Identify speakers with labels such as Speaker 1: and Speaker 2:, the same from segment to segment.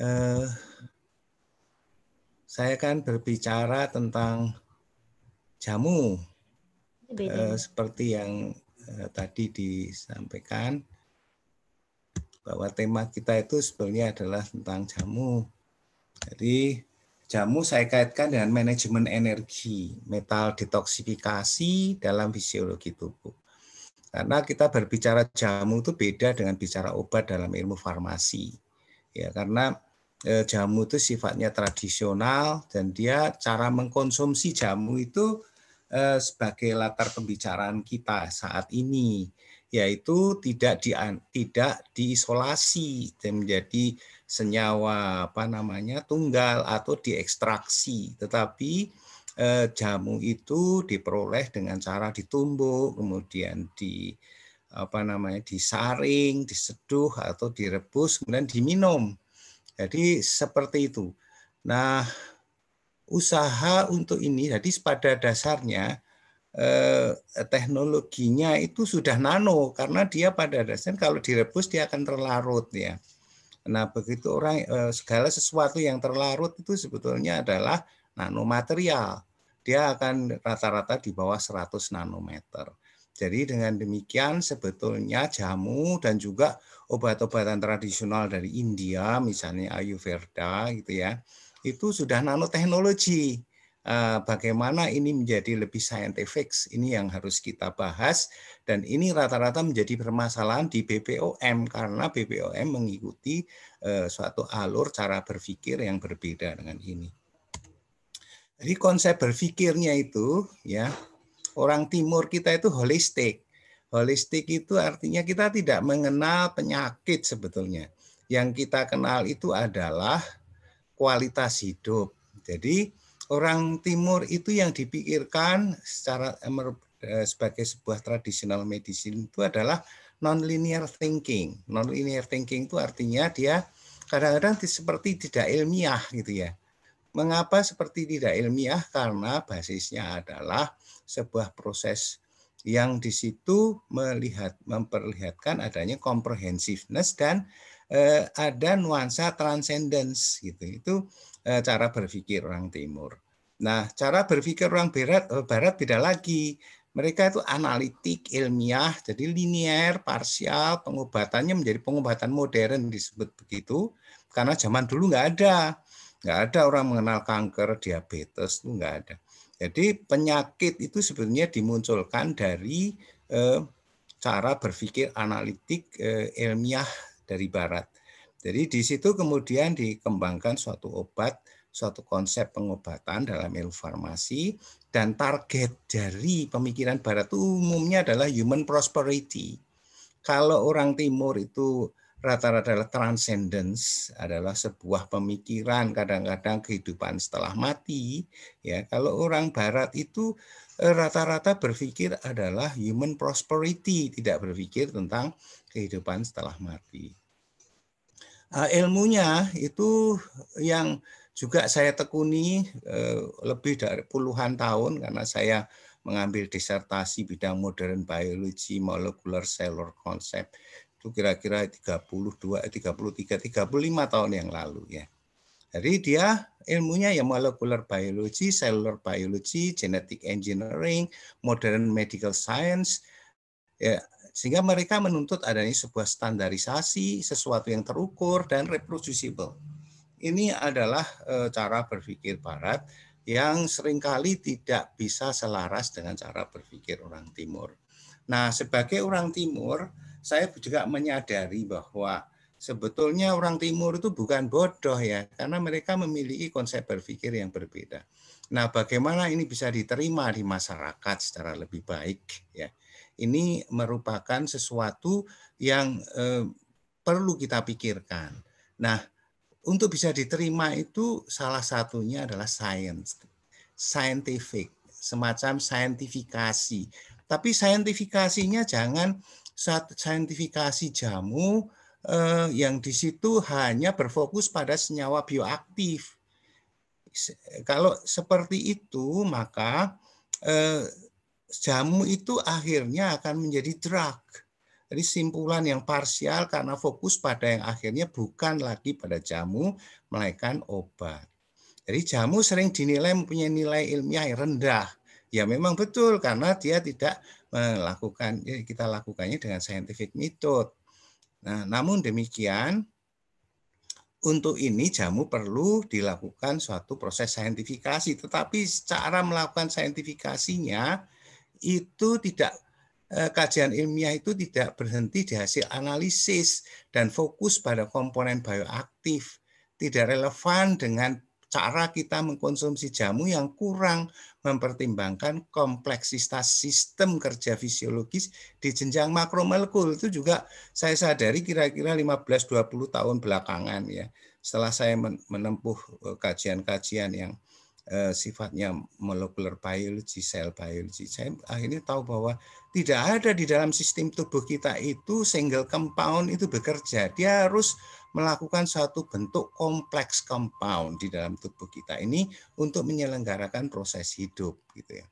Speaker 1: Eh, saya kan berbicara tentang jamu uh, seperti yang uh, tadi disampaikan bahwa tema kita itu sebenarnya adalah tentang jamu. Jadi jamu saya kaitkan dengan manajemen energi, metal detoksifikasi dalam fisiologi tubuh. Karena kita berbicara jamu itu beda dengan bicara obat dalam ilmu farmasi ya karena e, jamu itu sifatnya tradisional dan dia cara mengkonsumsi jamu itu e, sebagai latar pembicaraan kita saat ini yaitu tidak di, tidak diisolasi dan menjadi senyawa apa namanya tunggal atau diekstraksi tetapi e, jamu itu diperoleh dengan cara ditumbuk kemudian di apa namanya disaring, diseduh atau direbus kemudian diminum. Jadi seperti itu. Nah, usaha untuk ini jadi pada dasarnya eh, teknologinya itu sudah nano karena dia pada dasarnya kalau direbus dia akan terlarut ya. Nah, begitu orang eh, segala sesuatu yang terlarut itu sebetulnya adalah nanomaterial. Dia akan rata-rata di bawah 100 nanometer. Jadi dengan demikian sebetulnya jamu dan juga obat-obatan tradisional dari India misalnya Ayurveda gitu ya. Itu sudah nanoteknologi. Eh, bagaimana ini menjadi lebih scientific, ini yang harus kita bahas. Dan ini rata-rata menjadi permasalahan di BPOM, karena BPOM mengikuti eh, suatu alur cara berpikir yang berbeda dengan ini. Jadi konsep berpikirnya itu ya orang timur kita itu holistik. Holistik itu artinya kita tidak mengenal penyakit sebetulnya. Yang kita kenal itu adalah kualitas hidup. Jadi orang timur itu yang dipikirkan secara e, sebagai sebuah tradisional medicine itu adalah non-linear thinking. Non-linear thinking itu artinya dia kadang-kadang seperti tidak ilmiah gitu ya. Mengapa seperti tidak ilmiah? Karena basisnya adalah sebuah proses yang di situ melihat memperlihatkan adanya komprehensiveness dan eh, ada nuansa transcendence gitu. Itu eh, cara berpikir orang timur. Nah, cara berpikir orang barat eh, barat beda lagi. Mereka itu analitik, ilmiah, jadi linier, parsial, pengobatannya menjadi pengobatan modern disebut begitu. Karena zaman dulu nggak ada, nggak ada orang mengenal kanker, diabetes itu nggak ada. Jadi penyakit itu sebenarnya dimunculkan dari eh, cara berpikir analitik eh, ilmiah dari Barat. Jadi di situ kemudian dikembangkan suatu obat, suatu konsep pengobatan dalam ilmu farmasi dan target dari pemikiran Barat itu umumnya adalah human prosperity. Kalau orang Timur itu rata-rata adalah transcendence adalah sebuah pemikiran kadang-kadang kehidupan setelah mati ya kalau orang barat itu eh, rata-rata berpikir adalah human prosperity tidak berpikir tentang kehidupan setelah mati eh, ilmunya itu yang juga saya tekuni eh, lebih dari puluhan tahun karena saya mengambil disertasi bidang modern biology molecular cellular concept itu kira-kira 32 33 35 tahun yang lalu ya. Jadi dia ilmunya ya molecular biology, cellular biology, genetic engineering, modern medical science ya sehingga mereka menuntut adanya sebuah standarisasi, sesuatu yang terukur dan reproducible. Ini adalah eh, cara berpikir barat yang seringkali tidak bisa selaras dengan cara berpikir orang timur. Nah, sebagai orang timur, saya juga menyadari bahwa sebetulnya orang timur itu bukan bodoh ya, karena mereka memiliki konsep berpikir yang berbeda. Nah, bagaimana ini bisa diterima di masyarakat secara lebih baik ya. Ini merupakan sesuatu yang eh, perlu kita pikirkan. Nah, untuk bisa diterima itu salah satunya adalah science, scientific, semacam saintifikasi. Tapi saintifikasinya jangan saat saintifikasi jamu eh, yang di situ hanya berfokus pada senyawa bioaktif. Kalau seperti itu, maka eh, jamu itu akhirnya akan menjadi drug. Jadi simpulan yang parsial karena fokus pada yang akhirnya bukan lagi pada jamu, melainkan obat. Jadi jamu sering dinilai mempunyai nilai ilmiah yang rendah. Ya memang betul karena dia tidak melakukan ya kita lakukannya dengan scientific method. Nah, namun demikian untuk ini jamu perlu dilakukan suatu proses saintifikasi, tetapi cara melakukan saintifikasinya itu tidak eh, kajian ilmiah itu tidak berhenti di hasil analisis dan fokus pada komponen bioaktif, tidak relevan dengan cara kita mengkonsumsi jamu yang kurang mempertimbangkan kompleksitas sistem kerja fisiologis di jenjang makromolekul itu juga saya sadari kira-kira 15-20 tahun belakangan ya setelah saya menempuh eh, kajian-kajian yang eh, sifatnya molecular biology, cell biology. Saya akhirnya tahu bahwa tidak ada di dalam sistem tubuh kita itu single compound itu bekerja. Dia harus melakukan suatu bentuk kompleks compound di dalam tubuh kita ini untuk menyelenggarakan proses hidup gitu ya.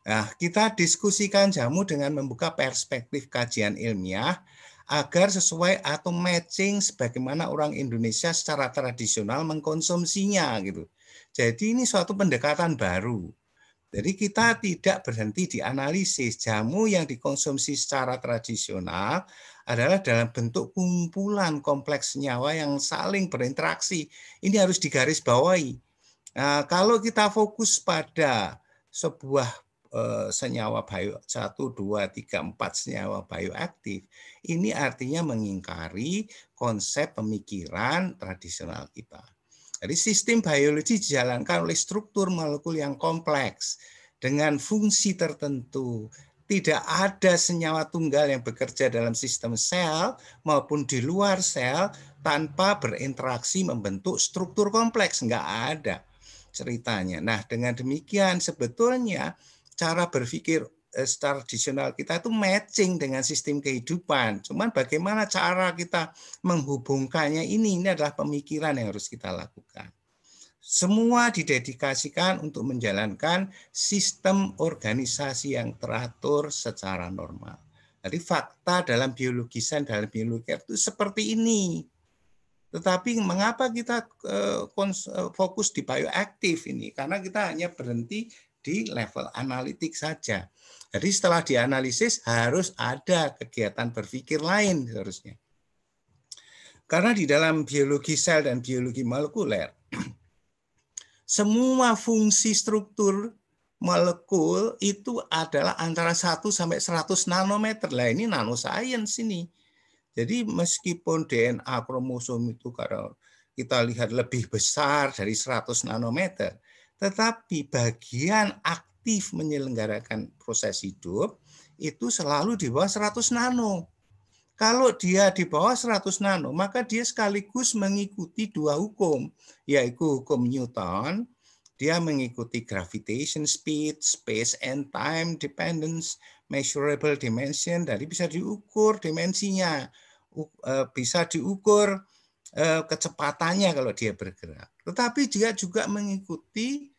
Speaker 1: Nah, kita diskusikan jamu dengan membuka perspektif kajian ilmiah agar sesuai atau matching sebagaimana orang Indonesia secara tradisional mengkonsumsinya gitu. Jadi ini suatu pendekatan baru jadi kita tidak berhenti di analisis. Jamu yang dikonsumsi secara tradisional adalah dalam bentuk kumpulan kompleks senyawa yang saling berinteraksi. Ini harus digarisbawahi. Nah, kalau kita fokus pada sebuah eh, senyawa bio 1, 2, 3, 4 senyawa bioaktif, ini artinya mengingkari konsep pemikiran tradisional kita. Jadi sistem biologi dijalankan oleh struktur molekul yang kompleks dengan fungsi tertentu. Tidak ada senyawa tunggal yang bekerja dalam sistem sel maupun di luar sel tanpa berinteraksi membentuk struktur kompleks. Enggak ada ceritanya. Nah, dengan demikian sebetulnya cara berpikir secara tradisional kita itu matching dengan sistem kehidupan. Cuman bagaimana cara kita menghubungkannya ini ini adalah pemikiran yang harus kita lakukan. Semua didedikasikan untuk menjalankan sistem organisasi yang teratur secara normal. Jadi fakta dalam biologisan dalam biologi itu seperti ini. Tetapi mengapa kita eh, eh, fokus di bioaktif ini? Karena kita hanya berhenti di level analitik saja. Jadi setelah dianalisis harus ada kegiatan berpikir lain seharusnya. Karena di dalam biologi sel dan biologi molekuler, semua fungsi struktur molekul itu adalah antara 1 sampai 100 nanometer. Lah ini nanoscience ini. Jadi meskipun DNA kromosom itu kalau kita lihat lebih besar dari 100 nanometer, tetapi bagian aktif menyelenggarakan proses hidup itu selalu di bawah 100 nano. Kalau dia di bawah 100 nano, maka dia sekaligus mengikuti dua hukum, yaitu hukum Newton, dia mengikuti gravitation speed, space and time dependence, measurable dimension, jadi bisa diukur dimensinya, e, bisa diukur e, kecepatannya kalau dia bergerak. Tetapi dia juga mengikuti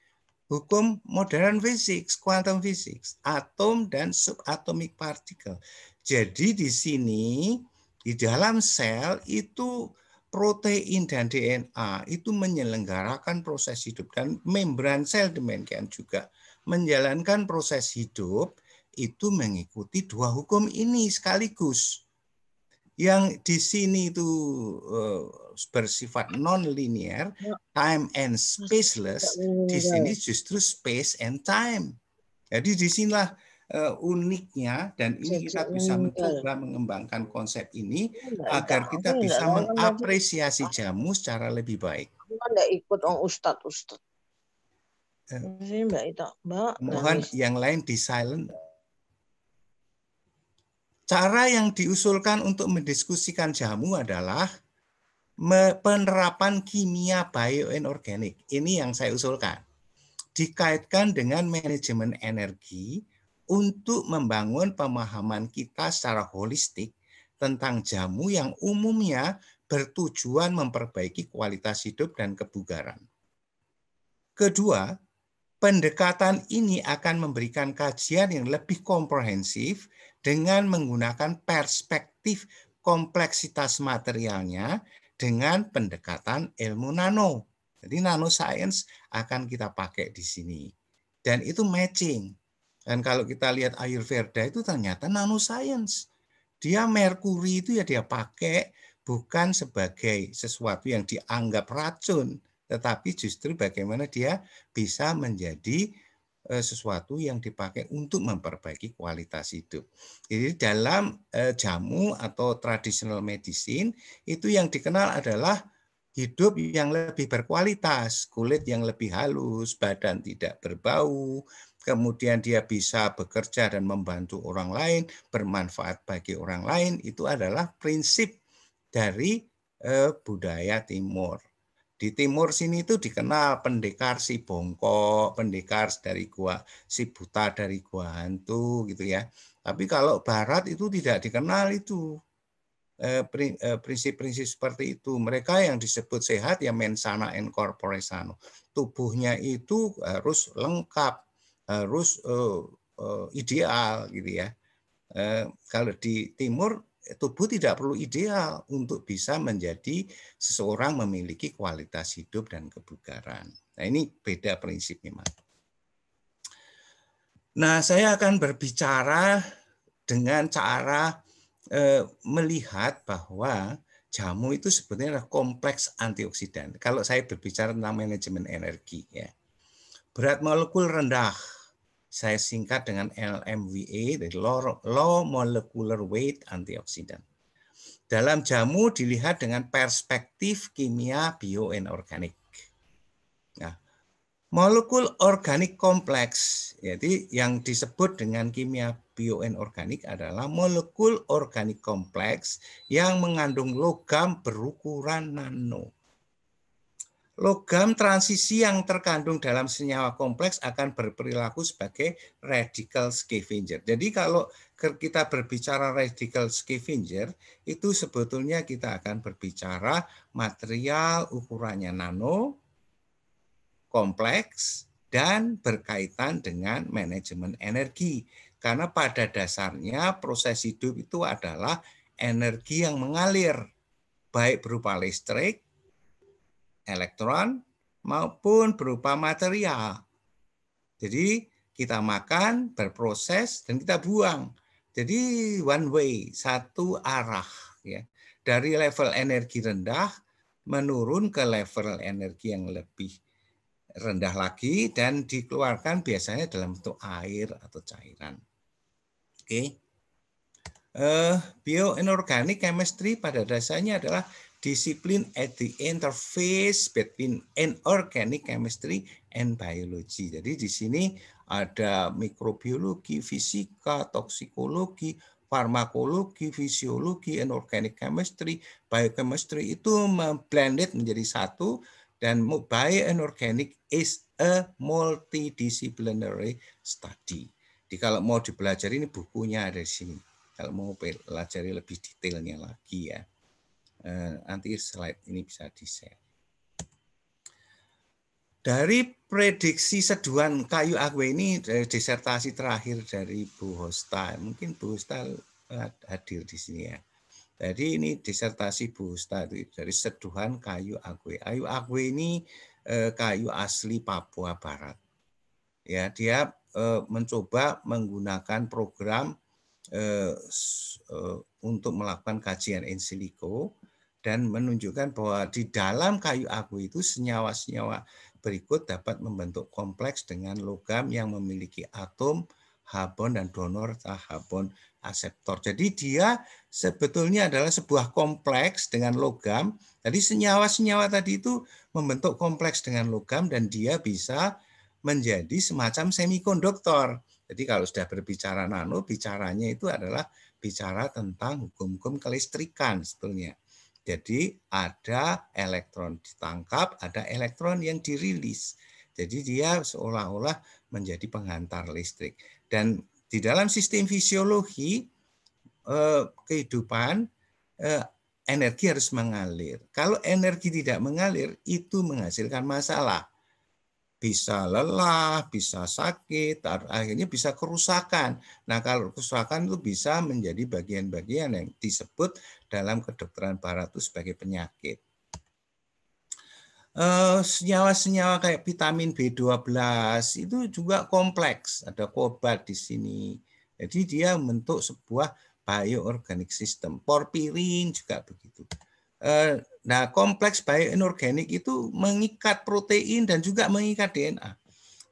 Speaker 1: hukum modern fisik, kuantum fisik, atom dan subatomic particle. Jadi di sini di dalam sel itu protein dan DNA itu menyelenggarakan proses hidup dan membran sel demikian juga menjalankan proses hidup itu mengikuti dua hukum ini sekaligus yang di sini itu uh, bersifat non-linear, ya. time and spaceless, di sini justru space and time. Jadi disinilah uh, eh, uniknya dan ini kita bisa mencoba mengembangkan konsep ini agar kita bisa mengapresiasi jamu secara lebih baik. Enggak kan ikut Om oh, Ustadz Ustadz. Eh. Mbak Mbak. Mohon yang lain di silent Cara yang diusulkan untuk mendiskusikan jamu adalah penerapan kimia bioinorganik. Ini yang saya usulkan. Dikaitkan dengan manajemen energi untuk membangun pemahaman kita secara holistik tentang jamu yang umumnya bertujuan memperbaiki kualitas hidup dan kebugaran. Kedua, pendekatan ini akan memberikan kajian yang lebih komprehensif dengan menggunakan perspektif kompleksitas materialnya dengan pendekatan ilmu nano. Jadi nano science akan kita pakai di sini. Dan itu matching. Dan kalau kita lihat Ayurveda itu ternyata nano science. Dia merkuri itu ya dia pakai bukan sebagai sesuatu yang dianggap racun, tetapi justru bagaimana dia bisa menjadi Eh, sesuatu yang dipakai untuk memperbaiki kualitas hidup. Jadi dalam eh, jamu atau traditional medicine itu yang dikenal adalah hidup yang lebih berkualitas, kulit yang lebih halus, badan tidak berbau, kemudian dia bisa bekerja dan membantu orang lain, bermanfaat bagi orang lain, itu adalah prinsip dari eh, budaya timur. Di timur sini itu dikenal pendekar si bongkok, pendekar dari gua si buta dari gua hantu gitu ya. Tapi kalau barat itu tidak dikenal itu eh, eh, prinsip-prinsip seperti itu. Mereka yang disebut sehat ya mensana and corpore sano. Tubuhnya itu harus lengkap, harus eh, ideal gitu ya. kalau di timur tubuh tidak perlu ideal untuk bisa menjadi seseorang memiliki kualitas hidup dan kebugaran. Nah, ini beda prinsipnya, Mas. Nah, saya akan berbicara dengan cara eh, melihat bahwa jamu itu sebenarnya kompleks antioksidan. Kalau saya berbicara tentang manajemen energi ya. Berat molekul rendah, saya singkat dengan LMWA, dari Low Molecular Weight Antioxidant. Dalam jamu dilihat dengan perspektif kimia bio organik. Nah, molekul organik kompleks, jadi yang disebut dengan kimia bio organik adalah molekul organik kompleks yang mengandung logam berukuran nano logam transisi yang terkandung dalam senyawa kompleks akan berperilaku sebagai radical scavenger. Jadi kalau kita berbicara radical scavenger, itu sebetulnya kita akan berbicara material ukurannya nano, kompleks, dan berkaitan dengan manajemen energi. Karena pada dasarnya proses hidup itu adalah energi yang mengalir, baik berupa listrik, elektron maupun berupa material. Jadi kita makan, berproses, dan kita buang. Jadi one way, satu arah. ya Dari level energi rendah menurun ke level energi yang lebih rendah lagi dan dikeluarkan biasanya dalam bentuk air atau cairan. Oke. Okay. Eh, bioinorganik chemistry pada dasarnya adalah discipline at the interface between inorganic chemistry and biology. Jadi di sini ada mikrobiologi, fisika, toksikologi, farmakologi, fisiologi, and organic chemistry, biochemistry itu blended menjadi satu dan bioinorganic is a multidisciplinary study. Jadi kalau mau dipelajari ini bukunya ada di sini. Kalau mau pelajari lebih detailnya lagi ya. Eh, nanti slide ini bisa di-share. Dari prediksi seduhan kayu akwe ini dari eh, disertasi terakhir dari Bu Hostal. Mungkin Bu Hostal hadir di sini ya. Jadi ini disertasi Bu Hostal dari seduhan kayu akwe. Kayu akwe ini eh, kayu asli Papua Barat. Ya, dia mencoba menggunakan program untuk melakukan kajian in silico dan menunjukkan bahwa di dalam kayu aku itu senyawa-senyawa berikut dapat membentuk kompleks dengan logam yang memiliki atom, habon, dan donor habon aseptor. Jadi dia sebetulnya adalah sebuah kompleks dengan logam. Jadi senyawa-senyawa tadi itu membentuk kompleks dengan logam dan dia bisa menjadi semacam semikonduktor. Jadi kalau sudah berbicara nano, bicaranya itu adalah bicara tentang hukum-hukum kelistrikan sebetulnya. Jadi ada elektron ditangkap, ada elektron yang dirilis. Jadi dia seolah-olah menjadi pengantar listrik. Dan di dalam sistem fisiologi eh, kehidupan eh, energi harus mengalir. Kalau energi tidak mengalir itu menghasilkan masalah bisa lelah, bisa sakit, akhirnya bisa kerusakan. Nah, kalau kerusakan itu bisa menjadi bagian-bagian yang disebut dalam kedokteran barat itu sebagai penyakit. Eh, senyawa-senyawa kayak vitamin B12 itu juga kompleks, ada kobalt di sini. Jadi dia membentuk sebuah bioorganik sistem. Porpirin juga begitu eh, Nah, kompleks bioinorganik itu mengikat protein dan juga mengikat DNA.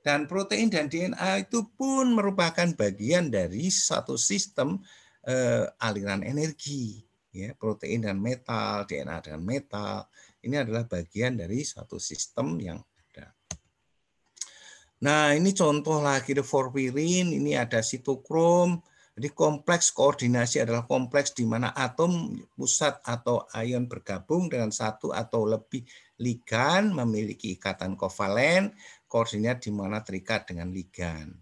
Speaker 1: Dan protein dan DNA itu pun merupakan bagian dari satu sistem eh, aliran energi. Ya, protein dan metal, DNA dan metal. Ini adalah bagian dari satu sistem yang ada. Nah, ini contoh lagi the forpirin, ini ada sitokrom, jadi kompleks koordinasi adalah kompleks di mana atom pusat atau ion bergabung dengan satu atau lebih ligan memiliki ikatan kovalen, koordinat di mana terikat dengan ligan.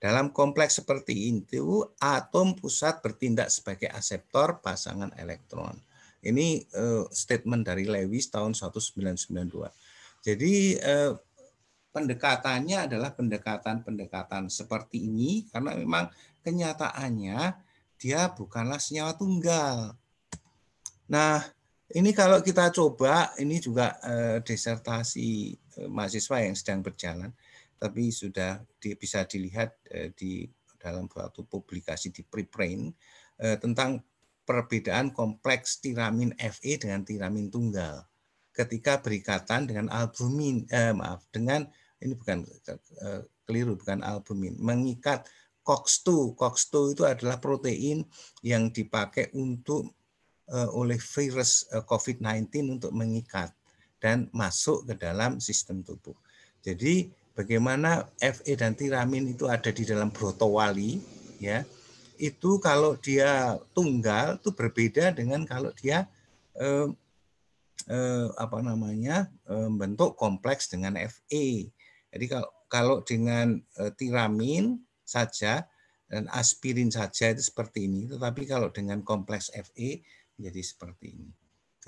Speaker 1: Dalam kompleks seperti itu, atom pusat bertindak sebagai aseptor pasangan elektron. Ini eh, statement dari Lewis tahun 1992. Jadi eh, pendekatannya adalah pendekatan-pendekatan seperti ini karena memang kenyataannya dia bukanlah senyawa tunggal. Nah, ini kalau kita coba, ini juga eh, disertasi eh, mahasiswa yang sedang berjalan, tapi sudah di, bisa dilihat eh, di dalam suatu publikasi di preprint eh, tentang perbedaan kompleks tiramin Fe dengan tiramin tunggal ketika berikatan dengan albumin eh, maaf dengan ini bukan eh, keliru bukan albumin mengikat COX-2. COX-2 itu adalah protein yang dipakai untuk uh, oleh virus uh, eh, COVID-19 untuk mengikat dan masuk ke dalam sistem tubuh. Jadi bagaimana FE dan tiramin itu ada di dalam brotowali ya. Itu kalau dia tunggal itu berbeda dengan kalau dia eh, eh, apa namanya? Eh, bentuk kompleks dengan FE. Jadi kalau kalau dengan eh, tiramin saja dan aspirin saja itu seperti ini. Tetapi kalau dengan kompleks FE menjadi seperti ini.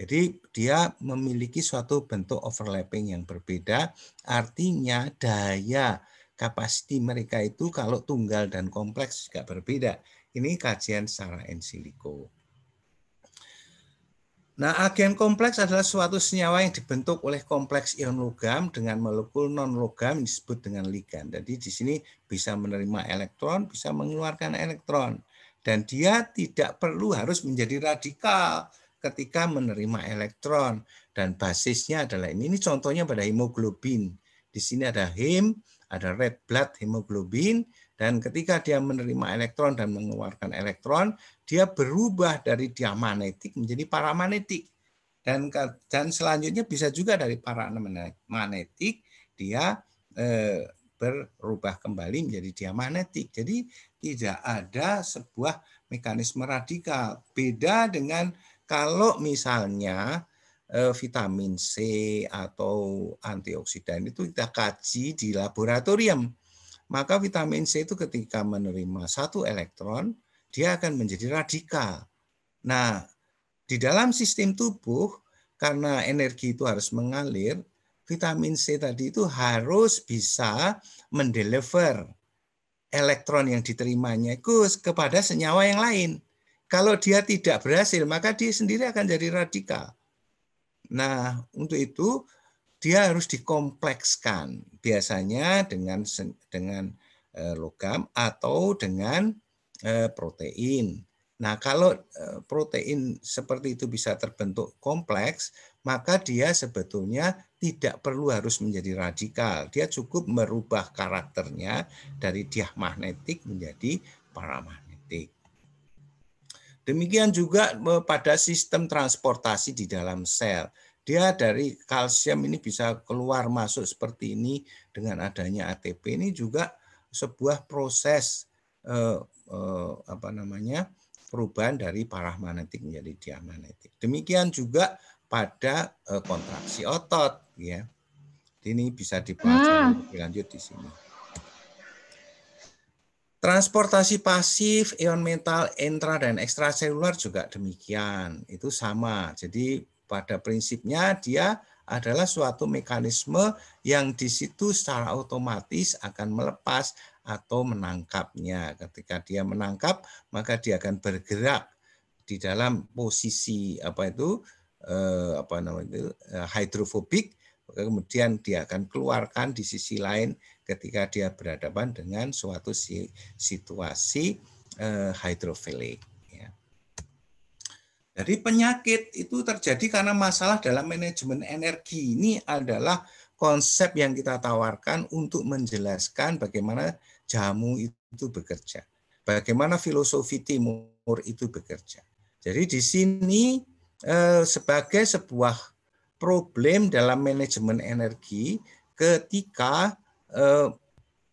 Speaker 1: Jadi dia memiliki suatu bentuk overlapping yang berbeda. Artinya daya kapasiti mereka itu kalau tunggal dan kompleks juga berbeda. Ini kajian secara in silico. Nah, agen kompleks adalah suatu senyawa yang dibentuk oleh kompleks ion logam dengan molekul non logam disebut dengan ligan. Jadi di sini bisa menerima elektron, bisa mengeluarkan elektron dan dia tidak perlu harus menjadi radikal ketika menerima elektron dan basisnya adalah ini. Ini contohnya pada hemoglobin. Di sini ada hem, ada red blood hemoglobin dan ketika dia menerima elektron dan mengeluarkan elektron, dia berubah dari diamagnetik menjadi paramagnetik Dan dan selanjutnya bisa juga dari paramagnetik dia eh, berubah kembali menjadi diamagnetik. Jadi tidak ada sebuah mekanisme radikal. Beda dengan kalau misalnya eh, vitamin C atau antioksidan itu kita kaji di laboratorium. Maka vitamin C itu ketika menerima satu elektron, dia akan menjadi radikal. Nah, di dalam sistem tubuh karena energi itu harus mengalir, vitamin C tadi itu harus bisa mendeliver elektron yang diterimanya itu kepada senyawa yang lain. Kalau dia tidak berhasil, maka dia sendiri akan jadi radikal. Nah, untuk itu dia harus dikomplekskan biasanya dengan dengan eh, logam atau dengan Eh, protein. Nah, kalau eh, protein seperti itu bisa terbentuk kompleks, maka dia sebetulnya tidak perlu harus menjadi radikal. Dia cukup merubah karakternya dari diamagnetik menjadi paramagnetik. Demikian juga eh, pada sistem transportasi di dalam sel. Dia dari kalsium ini bisa keluar masuk seperti ini dengan adanya ATP ini juga sebuah proses eh, eh, apa namanya perubahan dari parah magnetik menjadi diamagnetik. Demikian juga pada eh, kontraksi otot, ya. Ini bisa dipelajari ah. lebih lanjut di sini. Transportasi pasif ion metal intra dan ekstraselular juga demikian. Itu sama. Jadi pada prinsipnya dia adalah suatu mekanisme yang di situ secara otomatis akan melepas atau menangkapnya. Ketika dia menangkap, maka dia akan bergerak di dalam posisi apa itu eh, apa namanya itu eh, hidrofobik kemudian dia akan keluarkan di sisi lain ketika dia berhadapan dengan suatu situasi eh, hidrofilik. Ya. Jadi penyakit itu terjadi karena masalah dalam manajemen energi ini adalah konsep yang kita tawarkan untuk menjelaskan bagaimana jamu itu bekerja, bagaimana filosofi timur itu bekerja. Jadi di sini eh, sebagai sebuah problem dalam manajemen energi ketika eh,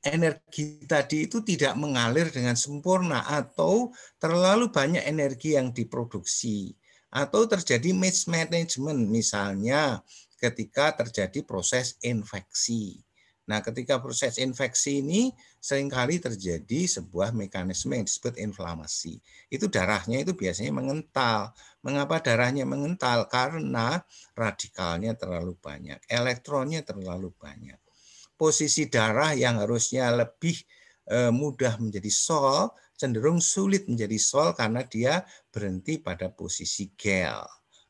Speaker 1: energi tadi itu tidak mengalir dengan sempurna atau terlalu banyak energi yang diproduksi atau terjadi mismanagement misalnya ketika terjadi proses infeksi. Nah, ketika proses infeksi ini seringkali terjadi sebuah mekanisme yang disebut inflamasi. Itu darahnya itu biasanya mengental. Mengapa darahnya mengental? Karena radikalnya terlalu banyak, elektronnya terlalu banyak. Posisi darah yang harusnya lebih eh, mudah menjadi sol cenderung sulit menjadi sol karena dia berhenti pada posisi gel.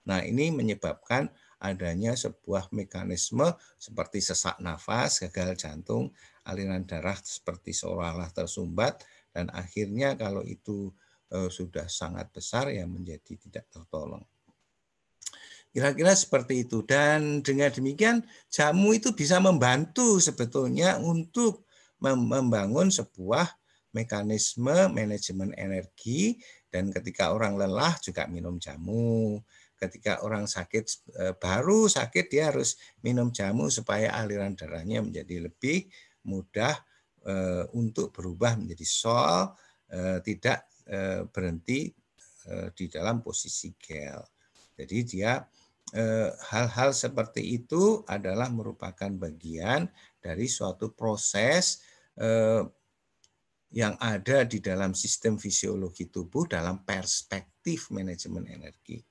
Speaker 1: Nah, ini menyebabkan adanya sebuah mekanisme seperti sesak nafas, gagal jantung, aliran darah seperti seolah-olah tersumbat, dan akhirnya kalau itu eh, sudah sangat besar ya menjadi tidak tertolong. Kira-kira seperti itu. Dan dengan demikian jamu itu bisa membantu sebetulnya untuk membangun sebuah mekanisme manajemen energi dan ketika orang lelah juga minum jamu ketika orang sakit eh, baru sakit dia harus minum jamu supaya aliran darahnya menjadi lebih mudah eh, untuk berubah menjadi sol eh, tidak berhenti di dalam posisi gel. Jadi dia hal-hal seperti itu adalah merupakan bagian dari suatu proses yang ada di dalam sistem fisiologi tubuh dalam perspektif manajemen energi.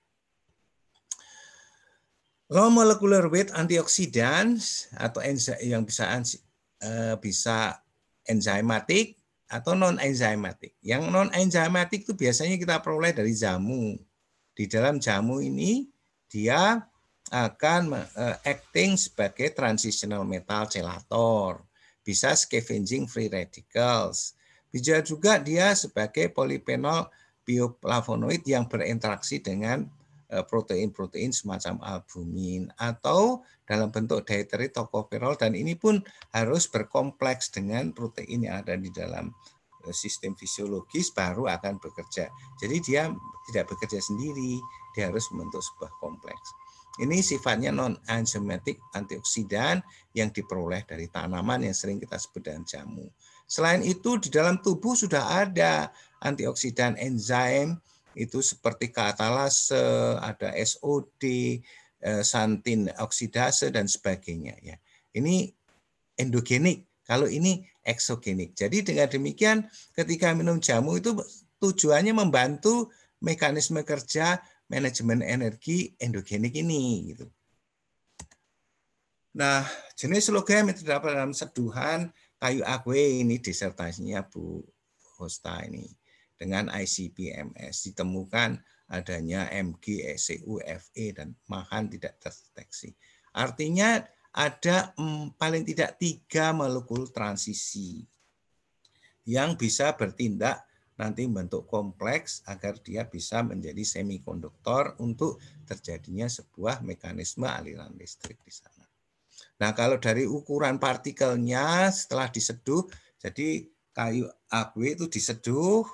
Speaker 1: Low molecular weight antioxidants atau yang bisa eh, bisa enzimatik atau non enzimatik. Yang non enzimatik itu biasanya kita peroleh dari jamu. Di dalam jamu ini dia akan eh, acting sebagai transitional metal chelator, bisa scavenging free radicals. Bisa juga dia sebagai polipenol bioflavonoid yang berinteraksi dengan Eh, protein-protein semacam albumin atau dalam bentuk dietary tocopherol dan ini pun harus berkompleks dengan protein yang ada di dalam eh, sistem fisiologis baru akan bekerja. Jadi dia tidak bekerja sendiri, dia harus membentuk sebuah kompleks. Ini sifatnya non-enzymatic antioksidan yang diperoleh dari tanaman yang sering kita sebut dengan jamu. Selain itu, di dalam tubuh sudah ada antioksidan enzim itu seperti katalase, ada SOD, eh, santin oksidase dan sebagainya ya. Ini endogenik, kalau ini eksogenik. Jadi dengan demikian ketika minum jamu itu tujuannya membantu mekanisme kerja manajemen energi endogenik ini gitu. Nah, jenis logam yang terdapat dalam seduhan kayu akwe ini disertasinya Bu Hosta ini dengan ICP-MS ditemukan adanya MG, ECU, FE dan makan tidak terdeteksi. Artinya ada mm, paling tidak tiga molekul transisi yang bisa bertindak nanti membentuk kompleks agar dia bisa menjadi semikonduktor untuk terjadinya sebuah mekanisme aliran listrik di sana. Nah, kalau dari ukuran partikelnya setelah diseduh, jadi kayu akwe itu diseduh,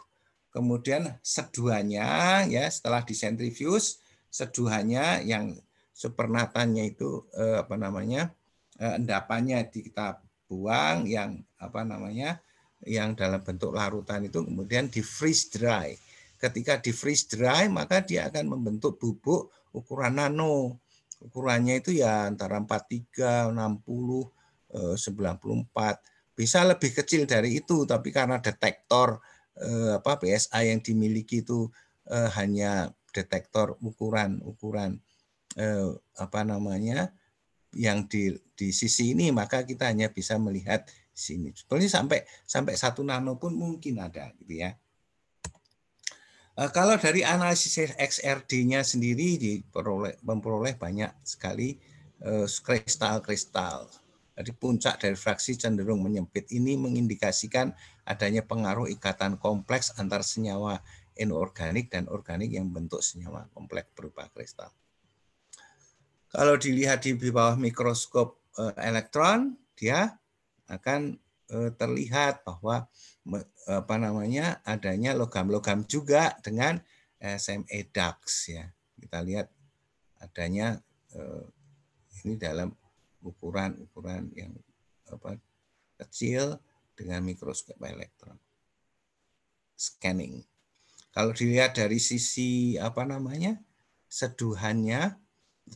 Speaker 1: kemudian seduhannya ya setelah disentrifuse seduhannya yang supernatannya itu eh, apa namanya eh, endapannya di kita buang yang apa namanya yang dalam bentuk larutan itu kemudian di freeze dry. Ketika di freeze dry maka dia akan membentuk bubuk ukuran nano. Ukurannya itu ya antara 43, 60, 94. Bisa lebih kecil dari itu tapi karena detektor eh, apa PSA yang dimiliki itu eh, hanya detektor ukuran ukuran eh, apa namanya yang di di sisi ini maka kita hanya bisa melihat sini. Sebenarnya sampai sampai satu nano pun mungkin ada gitu ya. Eh, kalau dari analisis XRD-nya sendiri diperoleh memperoleh banyak sekali eh, kristal-kristal. Eh, jadi puncak dari fraksi cenderung menyempit ini mengindikasikan adanya pengaruh ikatan kompleks antar senyawa inorganik dan organik yang bentuk senyawa kompleks berupa kristal. Kalau dilihat di bawah mikroskop eh, elektron, dia akan eh, terlihat bahwa apa namanya adanya logam-logam juga dengan SMA e DAX ya. Kita lihat adanya eh, ini dalam ukuran-ukuran yang apa, kecil dengan mikroskop elektron scanning. Kalau dilihat dari sisi apa namanya seduhannya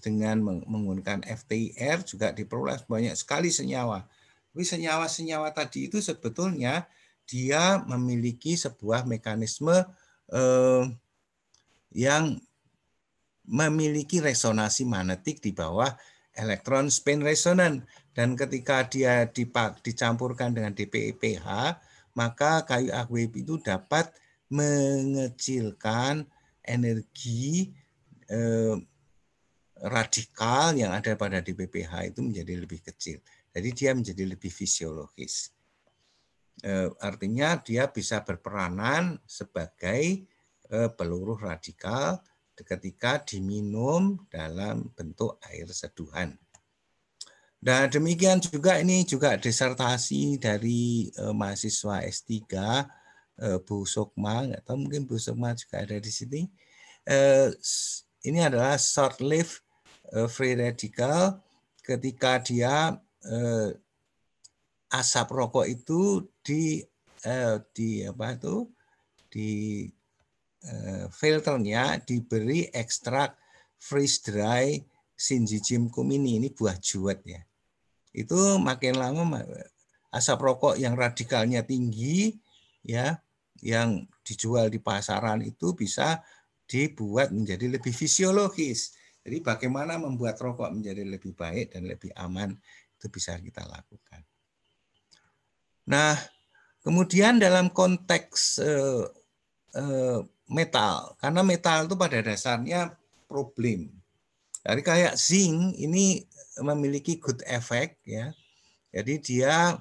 Speaker 1: dengan menggunakan FTIR juga diperoleh banyak sekali senyawa. Tapi senyawa-senyawa tadi itu sebetulnya dia memiliki sebuah mekanisme eh, yang memiliki resonansi magnetik di bawah elektron spin resonan dan ketika dia dipak, dicampurkan dengan DPPH e maka kayu aquave itu dapat mengecilkan energi eh, radikal yang ada pada DPPH e itu menjadi lebih kecil. Jadi dia menjadi lebih fisiologis. Eh, artinya dia bisa berperanan sebagai eh, peluru radikal ketika diminum dalam bentuk air seduhan. Dan nah, demikian juga ini juga disertasi dari eh, mahasiswa S3 eh, Bu Sukma, atau mungkin Bu Sukma juga ada di sini. Eh, ini adalah short lived eh, free radical ketika dia eh, asap rokok itu di eh, di apa itu di Eh, filternya diberi ekstrak freeze dry Shinjijim kumini ini buah juwet ya. Itu makin lama asap rokok yang radikalnya tinggi ya yang dijual di pasaran itu bisa dibuat menjadi lebih fisiologis. Jadi bagaimana membuat rokok menjadi lebih baik dan lebih aman itu bisa kita lakukan. Nah, kemudian dalam konteks eh, eh, metal karena metal itu pada dasarnya problem. dari kayak zinc ini memiliki good effect ya. Jadi dia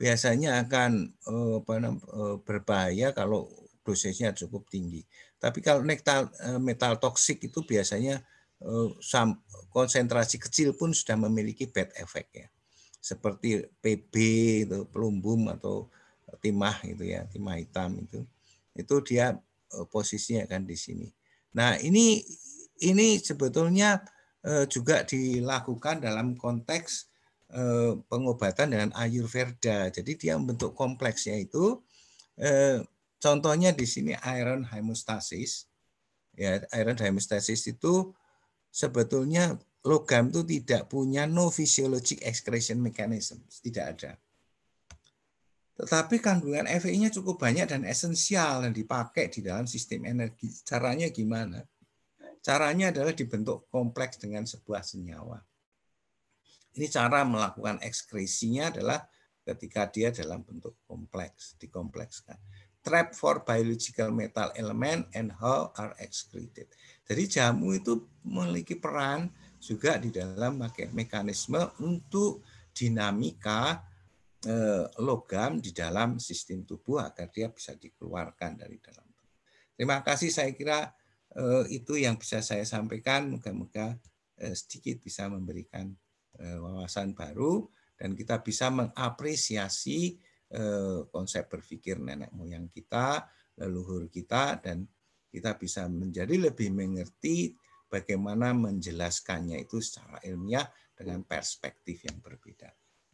Speaker 1: biasanya akan eh, eh, berbahaya kalau dosisnya cukup tinggi. Tapi kalau metal, eh, metal toksik itu biasanya konsentrasi kecil pun sudah memiliki bad effect ya. Seperti PB itu pelumbum atau timah itu ya, timah hitam itu. Itu dia Eh, posisinya kan di sini. Nah, ini ini sebetulnya eh, juga dilakukan dalam konteks eh, pengobatan dengan Ayurveda. Jadi dia membentuk kompleksnya itu contohnya di sini iron hemostasis. Ya, iron hemostasis itu sebetulnya logam itu tidak punya no physiologic excretion mechanism, tidak ada. Tetapi kandungan fe nya cukup banyak dan esensial yang dipakai di dalam sistem energi. Caranya gimana? Caranya adalah dibentuk kompleks dengan sebuah senyawa. Ini cara melakukan ekskresinya adalah ketika dia dalam bentuk kompleks, dikomplekskan. Trap for biological metal element and how are excreted. Jadi jamu itu memiliki peran juga di dalam mekanisme untuk dinamika Eh, logam di dalam sistem tubuh agar dia bisa dikeluarkan dari dalam tubuh. Terima kasih saya kira eh, itu yang bisa saya sampaikan. Moga-moga eh, sedikit bisa memberikan wawasan baru dan kita bisa mengapresiasi konsep berpikir nenek moyang kita, leluhur kita dan kita bisa menjadi lebih mengerti bagaimana menjelaskannya itu secara ilmiah dengan perspektif yang berbeda.